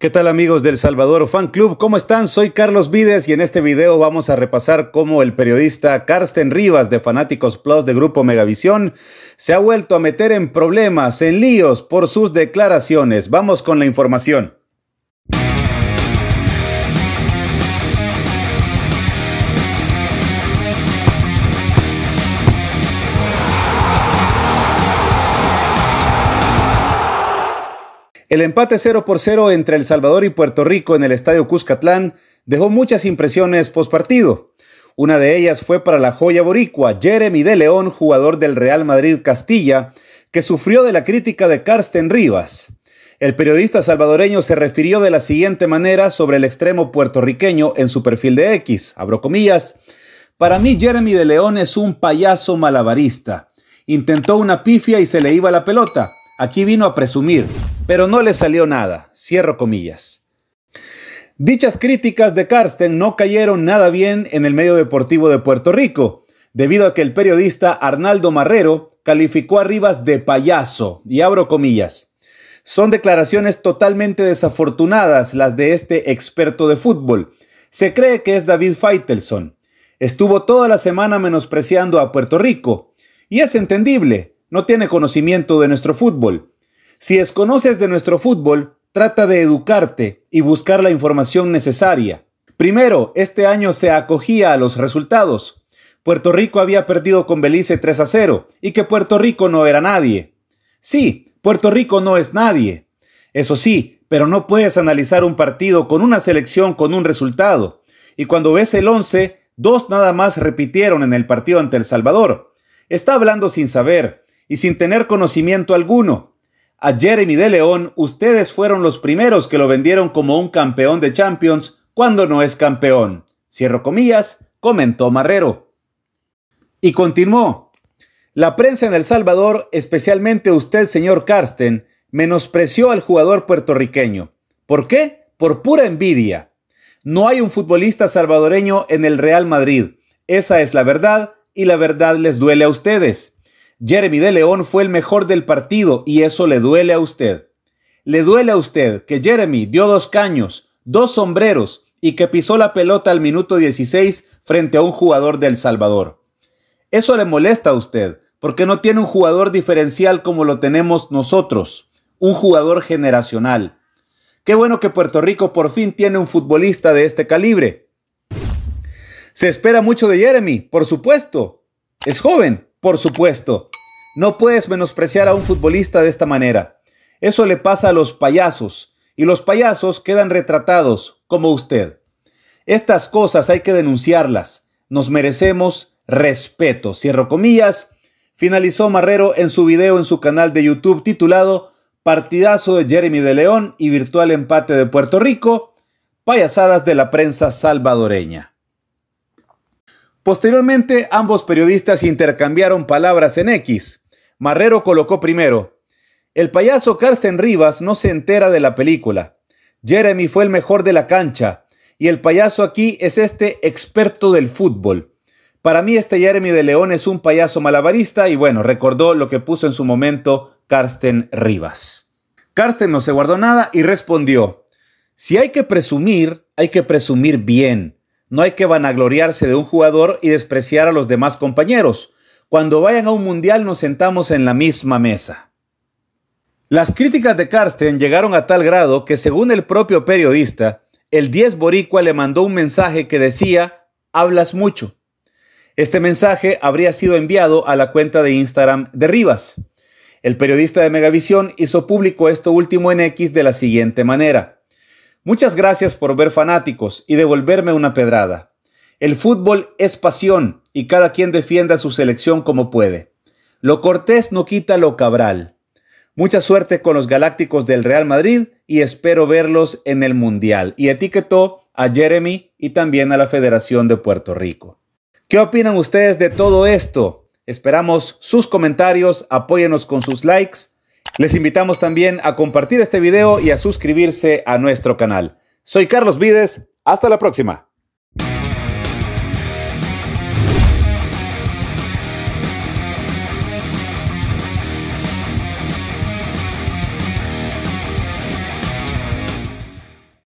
¿Qué tal amigos del Salvador Fan Club? ¿Cómo están? Soy Carlos Vides y en este video vamos a repasar cómo el periodista Carsten Rivas de Fanáticos Plus de Grupo Megavisión se ha vuelto a meter en problemas, en líos por sus declaraciones. Vamos con la información. El empate 0 por 0 entre El Salvador y Puerto Rico en el Estadio Cuscatlán dejó muchas impresiones postpartido. Una de ellas fue para la joya boricua, Jeremy de León, jugador del Real Madrid Castilla, que sufrió de la crítica de Karsten Rivas. El periodista salvadoreño se refirió de la siguiente manera sobre el extremo puertorriqueño en su perfil de X, abro comillas, para mí Jeremy de León es un payaso malabarista. Intentó una pifia y se le iba la pelota. Aquí vino a presumir pero no le salió nada. Cierro comillas. Dichas críticas de Karsten no cayeron nada bien en el medio deportivo de Puerto Rico, debido a que el periodista Arnaldo Marrero calificó a Rivas de payaso, y abro comillas. Son declaraciones totalmente desafortunadas las de este experto de fútbol. Se cree que es David Feitelson. Estuvo toda la semana menospreciando a Puerto Rico. Y es entendible, no tiene conocimiento de nuestro fútbol. Si desconoces de nuestro fútbol, trata de educarte y buscar la información necesaria. Primero, este año se acogía a los resultados. Puerto Rico había perdido con Belice 3 a 0 y que Puerto Rico no era nadie. Sí, Puerto Rico no es nadie. Eso sí, pero no puedes analizar un partido con una selección con un resultado. Y cuando ves el 11, dos nada más repitieron en el partido ante El Salvador. Está hablando sin saber y sin tener conocimiento alguno. A Jeremy de León, ustedes fueron los primeros que lo vendieron como un campeón de Champions cuando no es campeón. Cierro comillas, comentó Marrero. Y continuó. La prensa en El Salvador, especialmente usted, señor Karsten, menospreció al jugador puertorriqueño. ¿Por qué? Por pura envidia. No hay un futbolista salvadoreño en el Real Madrid. Esa es la verdad y la verdad les duele a ustedes. Jeremy de León fue el mejor del partido y eso le duele a usted. Le duele a usted que Jeremy dio dos caños, dos sombreros y que pisó la pelota al minuto 16 frente a un jugador del Salvador. Eso le molesta a usted porque no tiene un jugador diferencial como lo tenemos nosotros, un jugador generacional. Qué bueno que Puerto Rico por fin tiene un futbolista de este calibre. Se espera mucho de Jeremy, por supuesto. Es joven, por supuesto. No puedes menospreciar a un futbolista de esta manera. Eso le pasa a los payasos, y los payasos quedan retratados, como usted. Estas cosas hay que denunciarlas. Nos merecemos respeto. Cierro comillas. Finalizó Marrero en su video en su canal de YouTube titulado Partidazo de Jeremy de León y virtual empate de Puerto Rico, payasadas de la prensa salvadoreña. Posteriormente, ambos periodistas intercambiaron palabras en X. Marrero colocó primero. El payaso Karsten Rivas no se entera de la película. Jeremy fue el mejor de la cancha. Y el payaso aquí es este experto del fútbol. Para mí este Jeremy de León es un payaso malabarista y bueno, recordó lo que puso en su momento Carsten Rivas. Karsten no se guardó nada y respondió, si hay que presumir, hay que presumir bien. No hay que vanagloriarse de un jugador y despreciar a los demás compañeros cuando vayan a un mundial nos sentamos en la misma mesa. Las críticas de Karsten llegaron a tal grado que según el propio periodista, el 10 boricua le mandó un mensaje que decía, hablas mucho. Este mensaje habría sido enviado a la cuenta de Instagram de Rivas. El periodista de Megavisión hizo público esto último en X de la siguiente manera. Muchas gracias por ver fanáticos y devolverme una pedrada. El fútbol es pasión y cada quien defienda su selección como puede. Lo cortés no quita lo cabral. Mucha suerte con los Galácticos del Real Madrid y espero verlos en el Mundial. Y etiquetó a Jeremy y también a la Federación de Puerto Rico. ¿Qué opinan ustedes de todo esto? Esperamos sus comentarios, apóyenos con sus likes. Les invitamos también a compartir este video y a suscribirse a nuestro canal. Soy Carlos Vides, hasta la próxima.